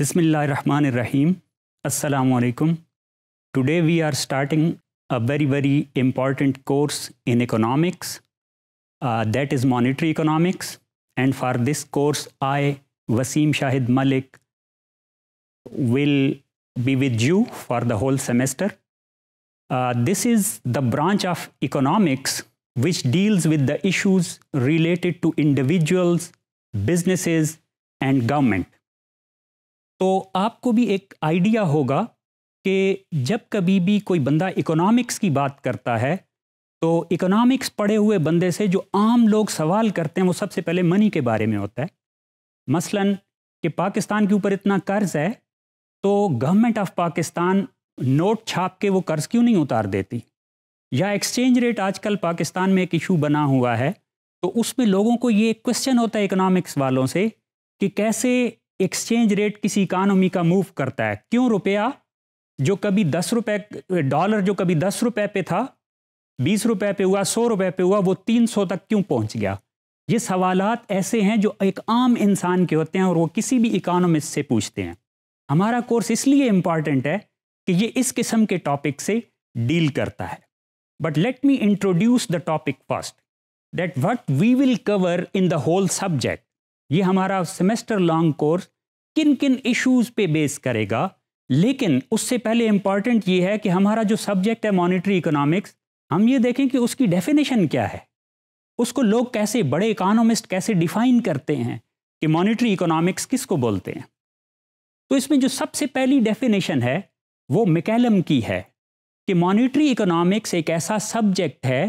Bismillahirrahmanirrahim. Assalamu alaikum. Today we are starting a very, very important course in economics, uh, that is monetary economics. And for this course, I, Wasim Shahid Malik, will be with you for the whole semester. Uh, this is the branch of economics which deals with the issues related to individuals, businesses, and government. तो आपको भी एक idea होगा कि जब कभी भी कोई बंदा इकोनॉमिक्स की बात करता है तो इकोनॉमिक्स पढ़े हुए बंदे से जो आम लोग सवाल करते हैं वो सबसे पहले मनी के बारे में होता है मसलन कि पाकिस्तान के ऊपर इतना कर्ज़ है तो गवर्नमेंट ऑफ पाकिस्तान नोट छाप के वो कर्ज़ क्यों नहीं उतार देती या एक्सचेंज रेट आजकल पाकिस्तान में एक इशू बना हुआ है तो उसमें लोगों को ये क्वेश्चन होता है इकोनॉमिक्स वालों से कि कैसे एक्सचेंज रेट किसी इकानमी का मूव करता है क्यों रुपया जो कभी दस रुपए डॉलर जो कभी दस रुपए पे था बीस रुपए पे हुआ सौ रुपए पे हुआ वो तीन सौ तक क्यों पहुंच गया ये सवालात ऐसे हैं जो एक आम इंसान के होते हैं और वो किसी भी इकानमिस्ट से पूछते हैं हमारा कोर्स इसलिए इम्पॉर्टेंट है कि ये इस किस्म के टॉपिक से डील करता है but let me introduce the topic first that what we will cover in the whole subject ये हमारा सेमेस्टर लॉन्ग कोर्स किन किन इश्यूज पे बेस करेगा लेकिन उससे पहले इम्पॉर्टेंट ये है कि हमारा जो सब्जेक्ट है मॉनिटरी इकोनॉमिक्स हम ये देखें कि उसकी डेफिनेशन क्या है उसको लोग कैसे बड़े इकोनॉमिस्ट कैसे डिफाइन करते हैं कि मॉनिटरी इकोनॉमिक्स किसको बोलते हैं तो इसमें जो सबसे पहली डेफिनेशन है वो मिकैलम की है कि मॉनिटरी इकोनॉमिक्स एक ऐसा सब्जेक्ट है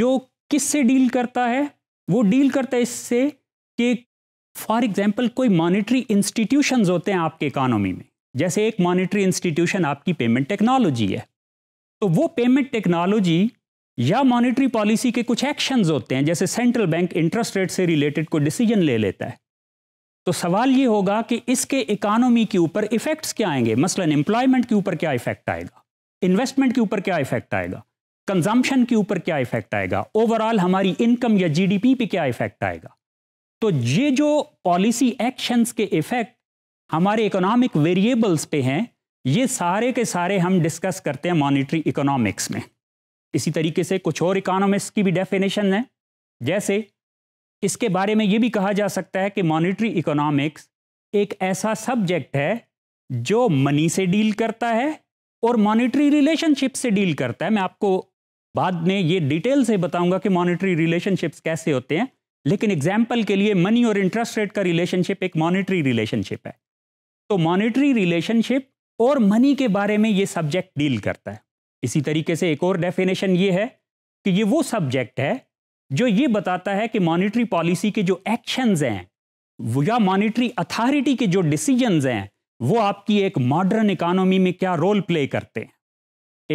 जो किससे डील करता है वो डील करता है इससे कि फॉर एग्जांपल कोई मॉनेटरी इंस्टीट्यूशंस होते हैं आपके इकानमी में जैसे एक मॉनेटरी इंस्टीट्यूशन आपकी पेमेंट टेक्नोलॉजी है तो वो पेमेंट टेक्नोलॉजी या मॉनेटरी पॉलिसी के कुछ एक्शंस होते हैं जैसे सेंट्रल बैंक इंटरेस्ट रेट से रिलेटेड कोई डिसीजन ले लेता है तो सवाल ये होगा कि इसके इकानमी के ऊपर इफेक्ट्स क्या आएंगे मसलन एम्प्लॉयमेंट के ऊपर क्या इफेक्ट आएगा इन्वेस्टमेंट के ऊपर क्या इफेक्ट आएगा कंजम्पशन के ऊपर क्या इफेक्ट आएगा ओवरऑल हमारी इनकम या जीडीपी पे क्या इफेक्ट आएगा तो ये जो पॉलिसी एक्शंस के इफेक्ट हमारे इकोनॉमिक वेरिएबल्स पे हैं ये सारे के सारे हम डिस्कस करते हैं मॉनिटरी इकोनॉमिक्स में इसी तरीके से कुछ और इकोनॉमिक्स की भी डेफिनेशन है जैसे इसके बारे में ये भी कहा जा सकता है कि मॉनिटरी इकोनॉमिक्स एक ऐसा सब्जेक्ट है जो मनी से डील करता है और मॉनिटरी रिलेशनशिप से डील करता है मैं आपको बाद में ये डिटेल से बताऊंगा कि मॉनिटरी रिलेशनशिप्स कैसे होते हैं लेकिन एग्जाम्पल के लिए मनी और इंटरेस्ट रेट का रिलेशनशिप एक मॉनिटरी रिलेशनशिप है तो मॉनिटरी रिलेशनशिप और मनी के बारे में ये सब्जेक्ट डील करता है इसी तरीके से एक और डेफिनेशन ये है कि ये वो सब्जेक्ट है जो ये बताता है कि मॉनिटरी पॉलिसी के जो एक्शंस हैं या मॉनिटरी अथॉरिटी के जो डिसीजंस हैं वो आपकी एक मॉडर्न इकोनॉमी में क्या रोल प्ले करते हैं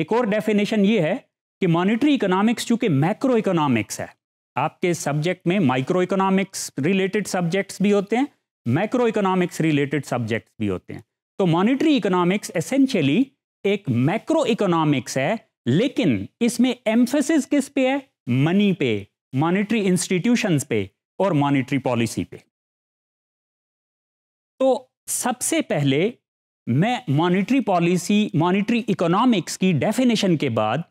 एक और डेफिनेशन ये है कि मॉनिटरी इकोनॉमिक्स चूंकि मैक्रो इकोनॉमिक्स है आपके सब्जेक्ट में माइक्रो इकोनॉमिक्स रिलेटेड सब्जेक्ट्स भी होते हैं मैक्रो इकोनॉमिक्स रिलेटेड सब्जेक्ट्स भी होते हैं तो मॉनिटरी इकोनॉमिक्स एसेंशियली एक मैक्रो इकोनॉमिक्स है लेकिन इसमें एम्फेसिस किस पे है मनी पे मॉनिटरी इंस्टीट्यूशन पे और मॉनिटरी पॉलिसी पे तो सबसे पहले मैं मॉनिटरी पॉलिसी मॉनिटरी इकोनॉमिक्स की डेफिनेशन के बाद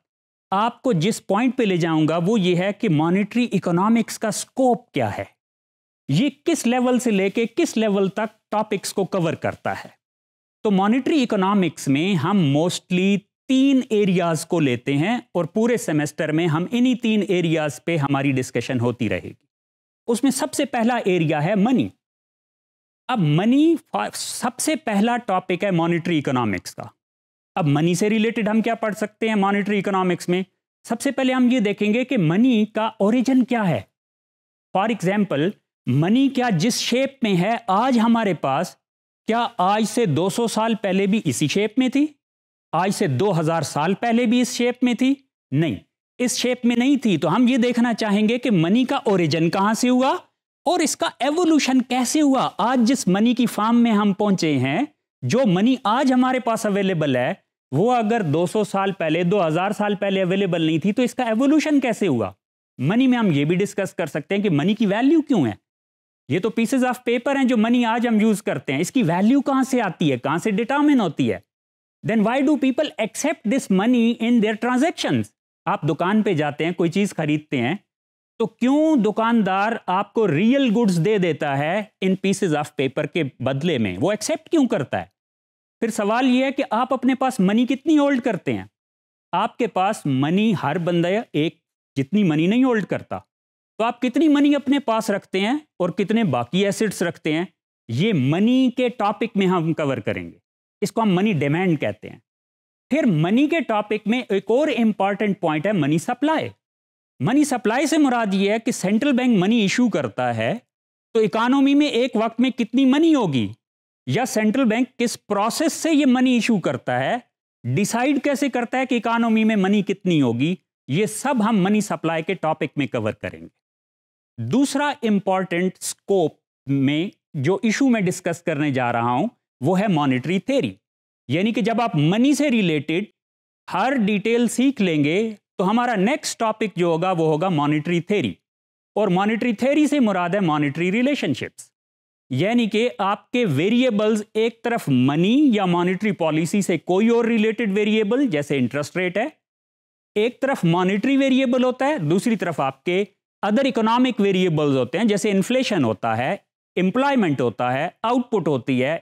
आपको जिस पॉइंट पे ले जाऊंगा वो ये है कि मॉनेटरी इकोनॉमिक्स का स्कोप क्या है ये किस लेवल से लेके किस लेवल तक टॉपिक्स को कवर करता है तो मॉनेटरी इकोनॉमिक्स में हम मोस्टली तीन एरियाज को लेते हैं और पूरे सेमेस्टर में हम इन्हीं तीन एरियाज पे हमारी डिस्कशन होती रहेगी उसमें सबसे पहला एरिया है मनी अब मनी सबसे पहला टॉपिक है मॉनेटरी इकोनॉमिक्स का अब मनी से रिलेटेड हम क्या पढ़ सकते हैं मॉनेटरी इकोनॉमिक्स में सबसे पहले हम ये देखेंगे कि मनी का ओरिजिन क्या है फॉर एग्जाम्पल मनी क्या जिस शेप में है आज हमारे पास क्या आज से 200 साल पहले भी इसी शेप में थी आज से 2000 साल पहले भी इस शेप में थी नहीं इस शेप में नहीं थी तो हम ये देखना चाहेंगे कि मनी का ओरिजिन कहाँ से हुआ और इसका एवोल्यूशन कैसे हुआ आज जिस मनी की फार्म में हम पहुंचे हैं जो मनी आज हमारे पास अवेलेबल है वो अगर 200 साल पहले 2000 साल पहले अवेलेबल नहीं थी तो इसका एवोल्यूशन कैसे हुआ मनी में हम ये भी डिस्कस कर सकते हैं कि मनी की वैल्यू क्यों है ये तो पीसेज ऑफ पेपर हैं जो मनी आज हम यूज करते हैं इसकी वैल्यू कहाँ से आती है कहाँ से डिटर्मिन होती है then why do people accept this money in their transaction आप दुकान पर जाते हैं कोई चीज खरीदते हैं तो क्यों दुकानदार आपको रियल गुड्स दे देता है इन पीसेज ऑफ पेपर के बदले में वो एक्सेप्ट क्यों करता है फिर सवाल ये है कि आप अपने पास मनी कितनी होल्ड करते हैं आपके पास मनी हर बंदा एक जितनी मनी नहीं होल्ड करता तो आप कितनी मनी अपने पास रखते हैं और कितने बाकी एसिड्स रखते हैं ये मनी के टॉपिक में हम कवर करेंगे इसको हम मनी डिमांड कहते हैं फिर मनी के टॉपिक में एक और इम्पॉर्टेंट पॉइंट है मनी सप्लाई मनी सप्लाई से मुराद ये है कि सेंट्रल बैंक मनी इशू करता है तो इकानोमी में एक वक्त में कितनी मनी होगी या सेंट्रल बैंक किस प्रोसेस से ये मनी इशू करता है डिसाइड कैसे करता है कि इकोनॉमी में मनी कितनी होगी ये सब हम मनी सप्लाई के टॉपिक में कवर करेंगे दूसरा इंपॉर्टेंट स्कोप में जो इशू मैं डिस्कस करने जा रहा हूं वो है मॉनिटरी थेरी यानी कि जब आप मनी से रिलेटेड हर डिटेल सीख लेंगे तो हमारा नेक्स्ट टॉपिक जो होगा वो होगा मॉनिटरी थेरी और मॉनिटरी थेरी से मुराद है मॉनिटरी रिलेशनशिप्स यानी कि आपके वेरिएबल्स एक तरफ मनी या मॉनेटरी पॉलिसी से कोई और रिलेटेड वेरिएबल जैसे इंटरेस्ट रेट है एक तरफ मॉनेटरी वेरिएबल होता है दूसरी तरफ आपके अदर इकोनॉमिक वेरिएबल्स होते हैं जैसे इन्फ्लेशन होता है एम्प्लॉयमेंट होता है आउटपुट होती है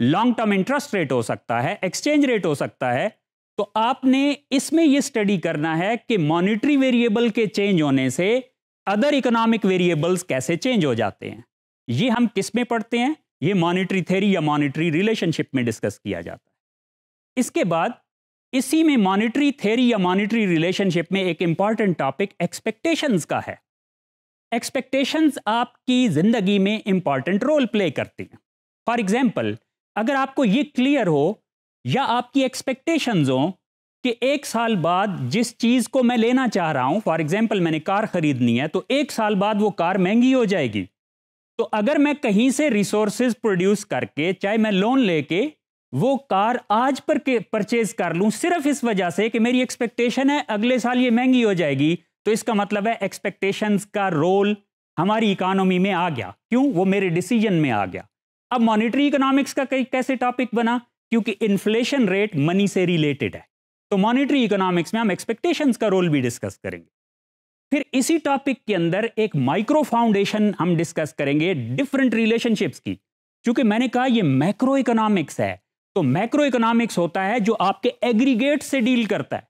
लॉन्ग टर्म इंटरेस्ट रेट हो सकता है एक्सचेंज रेट हो सकता है तो आपने इसमें यह स्टडी करना है कि मॉनेटरी वेरिएबल के चेंज होने से अदर इकोनॉमिक वेरिएबल्स कैसे चेंज हो जाते हैं ये हम किस में पढ़ते हैं ये मॉनिटरी थेरी या मॉनिटरी रिलेशनशिप में डिस्कस किया जाता है इसके बाद इसी में मॉनिटरी थेरी या मॉनिटरी रिलेशनशिप में एक इंपॉर्टेंट टॉपिक एक्सपेक्टेशंस का है एक्सपेक्टेशंस आपकी ज़िंदगी में इंपॉर्टेंट रोल प्ले करती हैं फॉर एग्जाम्पल अगर आपको ये क्लियर हो या आपकी एक्सपेक्टेशंस हो कि एक साल बाद जिस चीज़ को मैं लेना चाह रहा हूँ फॉर एग्जाम्पल मैंने कार ख़रीदनी है तो एक साल बाद वो कार महंगी हो जाएगी तो अगर मैं कहीं से रिसोर्सेज प्रोड्यूस करके चाहे मैं लोन लेके वो कार आज पर के परचेज कर लूं सिर्फ इस वजह से कि मेरी एक्सपेक्टेशन है अगले साल ये महंगी हो जाएगी तो इसका मतलब है एक्सपेक्टेशंस का रोल हमारी इकानमी में आ गया क्यों वो मेरे डिसीजन में आ गया अब मॉनिटरी इकोनॉमिक्स का कई कैसे टॉपिक बना क्योंकि इन्फ्लेशन रेट मनी से रिलेटेड है तो मॉनिटरी इकोनॉमिक्स में हम एक्सपेक्टेशंस का रोल भी डिस्कस करेंगे फिर इसी टॉपिक के अंदर एक माइक्रो फाउंडेशन हम डिस्कस करेंगे डिफरेंट रिलेशनशिप्स की क्योंकि मैंने कहा ये मैक्रो इकोनॉमिक्स है तो मैक्रो इकोनॉमिक्स होता है जो आपके एग्रीगेट से डील करता है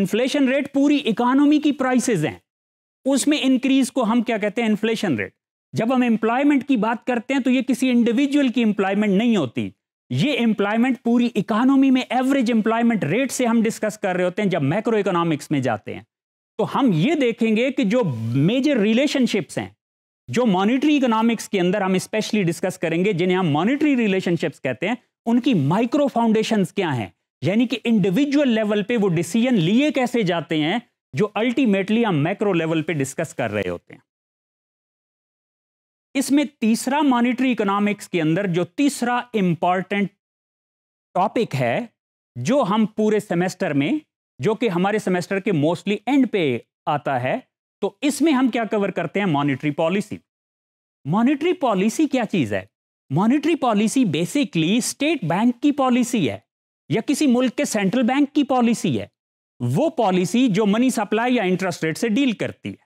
इन्फ्लेशन रेट पूरी इकोनॉमी की प्राइसेस हैं उसमें इंक्रीज को हम क्या कहते हैं इन्फ्लेशन रेट जब हम एम्प्लॉयमेंट की बात करते हैं तो ये किसी इंडिविजुअल की एम्प्लॉयमेंट नहीं होती ये एम्प्लॉयमेंट पूरी इकोनॉमी में एवरेज एम्प्लॉयमेंट रेट से हम डिस्कस कर रहे होते हैं जब मैक्रो इकोनॉमिक्स में जाते हैं तो हम ये देखेंगे कि जो मेजर रिलेशनशिप्स हैं जो मॉनिटरी इकोनॉमिक्स के अंदर हम स्पेशली डिस्कस करेंगे जिन्हें हम मॉनिटरी रिलेशनशिप्स कहते हैं उनकी माइक्रो फाउंडेशन क्या हैं यानी कि इंडिविजुअल लेवल पे वो डिसीजन लिए कैसे जाते हैं जो अल्टीमेटली हम मैक्रो लेवल पे डिस्कस कर रहे होते हैं इसमें तीसरा मॉनिटरी इकोनॉमिक्स के अंदर जो तीसरा इंपॉर्टेंट टॉपिक है जो हम पूरे सेमेस्टर में जो कि हमारे सेमेस्टर के मोस्टली एंड पे आता है तो इसमें हम क्या कवर करते हैं मॉनिटरी पॉलिसी मॉनिटरी पॉलिसी क्या चीज़ है monetary policy basically state bank की पॉलिसी है या किसी मुल्क के सेंट्रल बैंक की पॉलिसी है वो पॉलिसी जो मनी सप्लाई या इंटरेस्ट रेट से डील करती है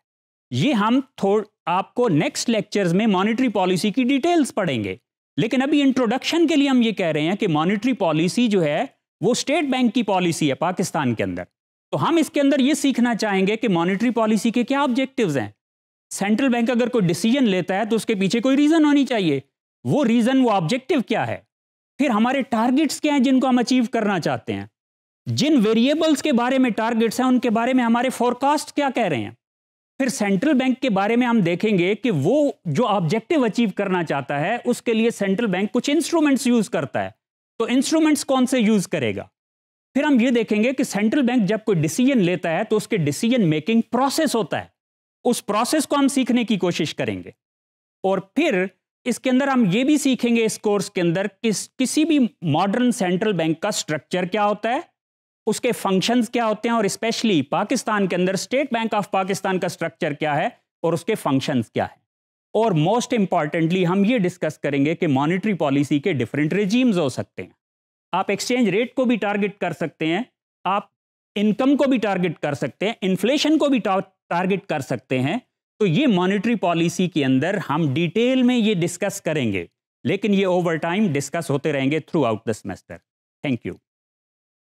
ये हम थोड़ आपको नेक्स्ट लेक्चर्स में मॉनिटरी पॉलिसी की डिटेल्स पढ़ेंगे लेकिन अभी इंट्रोडक्शन के लिए हम ये कह रहे हैं कि मॉनिटरी पॉलिसी जो है वो स्टेट बैंक की पॉलिसी है पाकिस्तान के अंदर तो हम इसके अंदर ये सीखना चाहेंगे कि मॉनिटरी पॉलिसी के क्या ऑब्जेक्टिव्स हैं सेंट्रल बैंक अगर कोई डिसीजन लेता है तो उसके पीछे कोई रीज़न होनी चाहिए वो रीज़न वो ऑब्जेक्टिव क्या है फिर हमारे टारगेट्स क्या हैं जिनको हम अचीव करना चाहते हैं जिन वेरिएबल्स के बारे में टारगेट्स हैं उनके बारे में हमारे फोरकास्ट क्या कह रहे हैं फिर सेंट्रल बैंक के बारे में हम देखेंगे कि वो जो ऑब्जेक्टिव अचीव करना चाहता है उसके लिए सेंट्रल बैंक कुछ इंस्ट्रूमेंट्स यूज़ करता है तो इंस्ट्रूमेंट्स कौन से यूज करेगा फिर हम ये देखेंगे कि सेंट्रल बैंक जब कोई डिसीजन लेता है तो उसके डिसीजन मेकिंग प्रोसेस होता है उस प्रोसेस को हम सीखने की कोशिश करेंगे और फिर इसके अंदर हम ये भी सीखेंगे इस कोर्स के अंदर किस किसी भी मॉडर्न सेंट्रल बैंक का स्ट्रक्चर क्या होता है उसके फंक्शंस क्या होते हैं और स्पेशली पाकिस्तान के अंदर स्टेट बैंक ऑफ पाकिस्तान का स्ट्रक्चर क्या है और उसके फंक्शंस क्या है और मोस्ट इंपॉर्टेंटली हम ये डिस्कस करेंगे कि मॉनिटरी पॉलिसी के डिफरेंट रेजीम्स हो सकते हैं आप एक्सचेंज रेट को भी टारगेट कर सकते हैं आप इनकम को भी टारगेट कर सकते हैं इन्फ्लेशन को भी टारगेट कर सकते हैं तो ये मॉनिटरी पॉलिसी के अंदर हम डिटेल में ये डिस्कस करेंगे लेकिन ये ओवर टाइम डिस्कस होते रहेंगे throughout the semester thank you